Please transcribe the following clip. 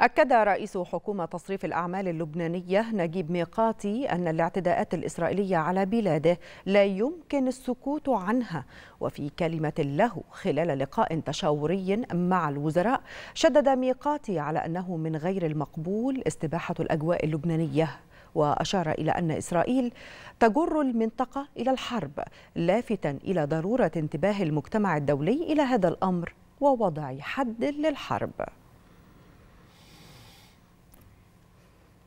أكد رئيس حكومة تصريف الأعمال اللبنانية نجيب ميقاتي أن الاعتداءات الإسرائيلية على بلاده لا يمكن السكوت عنها وفي كلمة له خلال لقاء تشاوري مع الوزراء شدد ميقاتي على أنه من غير المقبول استباحة الأجواء اللبنانية وأشار إلى أن إسرائيل تجر المنطقة إلى الحرب لافتا إلى ضرورة انتباه المجتمع الدولي إلى هذا الأمر ووضع حد للحرب